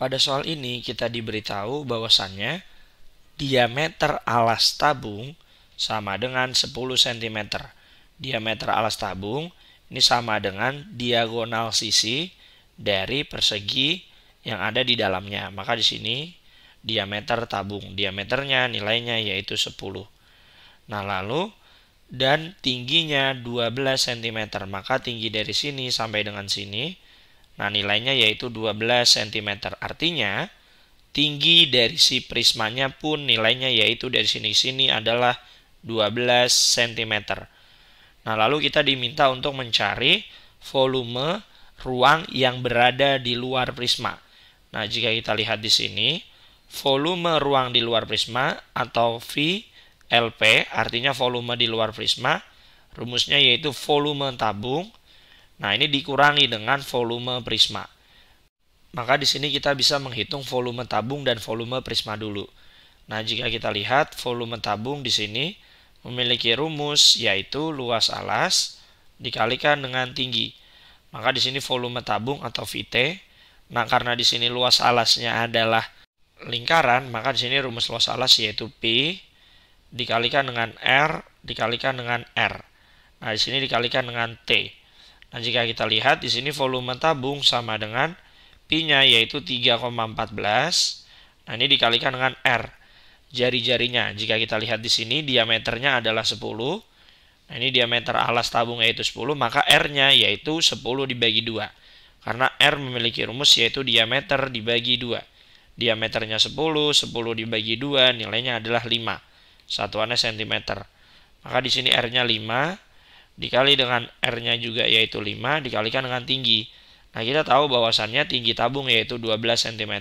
Pada soal ini kita diberitahu bahwasannya diameter alas tabung sama dengan 10 cm. Diameter alas tabung ini sama dengan diagonal sisi dari persegi yang ada di dalamnya. Maka di sini diameter tabung, diameternya nilainya yaitu 10. Nah, lalu dan tingginya 12 cm, maka tinggi dari sini sampai dengan sini Nah, nilainya yaitu 12 cm. Artinya, tinggi dari si prismanya pun nilainya yaitu dari sini-sini adalah 12 cm. Nah, lalu kita diminta untuk mencari volume ruang yang berada di luar prisma. Nah, jika kita lihat di sini, volume ruang di luar prisma atau VLP, artinya volume di luar prisma, rumusnya yaitu volume tabung Nah, ini dikurangi dengan volume prisma. Maka di sini kita bisa menghitung volume tabung dan volume prisma dulu. Nah, jika kita lihat volume tabung di sini memiliki rumus yaitu luas alas dikalikan dengan tinggi. Maka di sini volume tabung atau VT. Nah, karena di sini luas alasnya adalah lingkaran, maka di sini rumus luas alas yaitu P dikalikan dengan R dikalikan dengan R. Nah, di sini dikalikan dengan T. Nah, jika kita lihat di sini volume tabung sama dengan pi nya yaitu 3,14. Nah, ini dikalikan dengan R jari-jarinya. Jika kita lihat di sini diameternya adalah 10. Nah, ini diameter alas tabung yaitu 10, maka R-nya yaitu 10 dibagi 2. Karena R memiliki rumus yaitu diameter dibagi 2. Diameternya 10, 10 dibagi 2 nilainya adalah 5. Satuannya cm. Maka di sini R-nya 5, dikali dengan R-nya juga yaitu 5 dikalikan dengan tinggi. Nah, kita tahu bahwasannya tinggi tabung yaitu 12 cm.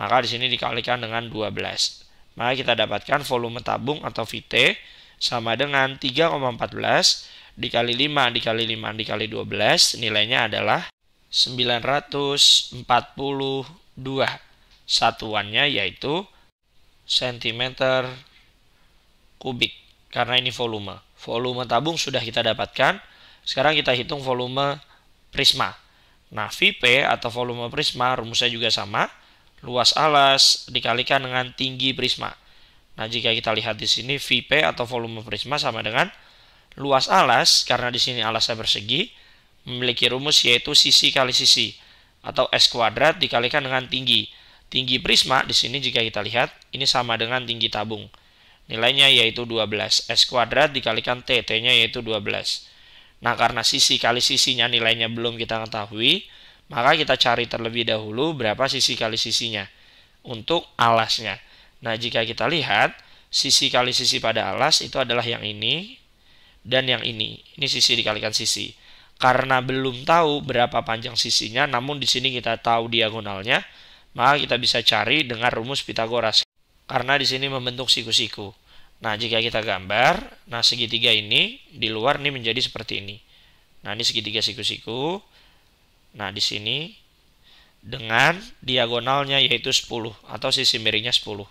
Maka di sini dikalikan dengan 12. Maka kita dapatkan volume tabung atau VT sama dengan 3,14 dikali 5 dikali 5 dikali 12 nilainya adalah 942 satuannya yaitu cm kubik karena ini volume volume tabung sudah kita dapatkan. Sekarang kita hitung volume prisma. Nah, VP atau volume prisma rumusnya juga sama. Luas alas dikalikan dengan tinggi prisma. Nah, jika kita lihat di sini VP atau volume prisma sama dengan luas alas, karena di sini alasnya bersegi, memiliki rumus yaitu sisi kali sisi, atau S kuadrat dikalikan dengan tinggi. Tinggi prisma di sini jika kita lihat, ini sama dengan tinggi tabung. Nilainya yaitu 12. S kuadrat dikalikan T, T-nya yaitu 12. Nah, karena sisi kali sisinya nilainya belum kita ketahui, maka kita cari terlebih dahulu berapa sisi kali sisinya untuk alasnya. Nah, jika kita lihat, sisi kali sisi pada alas itu adalah yang ini dan yang ini. Ini sisi dikalikan sisi. Karena belum tahu berapa panjang sisinya, namun di sini kita tahu diagonalnya, maka kita bisa cari dengan rumus Pitagoras karena di sini membentuk siku-siku. Nah, jika kita gambar, nah segitiga ini di luar ini menjadi seperti ini. Nah, ini segitiga siku-siku. Nah, di sini dengan diagonalnya yaitu 10 atau sisi miringnya 10.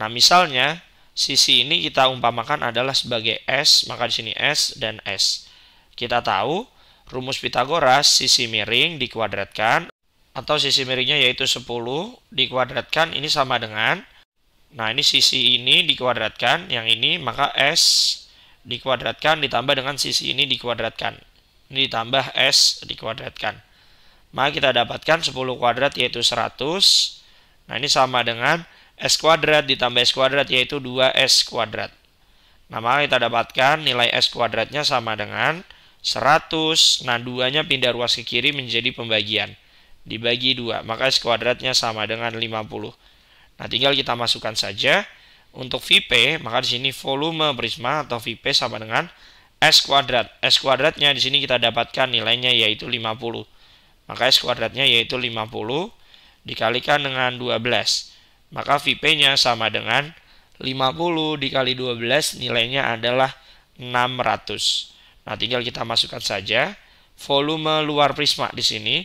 Nah, misalnya sisi ini kita umpamakan adalah sebagai S, maka di sini S dan S. Kita tahu rumus Pitagoras sisi miring dikuadratkan atau sisi miringnya yaitu 10 dikuadratkan ini sama dengan Nah, ini sisi ini dikuadratkan, yang ini, maka S dikuadratkan ditambah dengan sisi ini dikuadratkan. Ini ditambah S dikuadratkan. Maka kita dapatkan 10 kuadrat yaitu 100. Nah, ini sama dengan S kuadrat ditambah S kuadrat yaitu 2S kuadrat. Nah, maka kita dapatkan nilai S kuadratnya sama dengan 100. Nah, 2-nya pindah ruas ke kiri menjadi pembagian. Dibagi 2, maka S kuadratnya sama dengan 50. Nah, tinggal kita masukkan saja. Untuk VP, maka di sini volume prisma atau VP sama dengan S kuadrat. S kuadratnya di sini kita dapatkan nilainya yaitu 50. Maka S kuadratnya yaitu 50 dikalikan dengan 12. Maka VP-nya sama dengan 50 dikali 12 nilainya adalah 600. Nah, tinggal kita masukkan saja volume luar prisma di sini.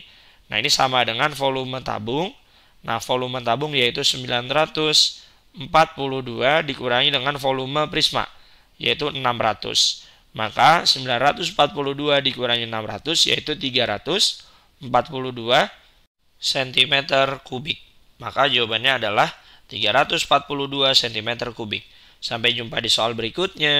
Nah, ini sama dengan volume tabung Nah, volume tabung yaitu 942 dikurangi dengan volume prisma yaitu 600. Maka 942 dikurangi 600 yaitu 342 cm kubik. Maka jawabannya adalah 342 cm kubik. Sampai jumpa di soal berikutnya.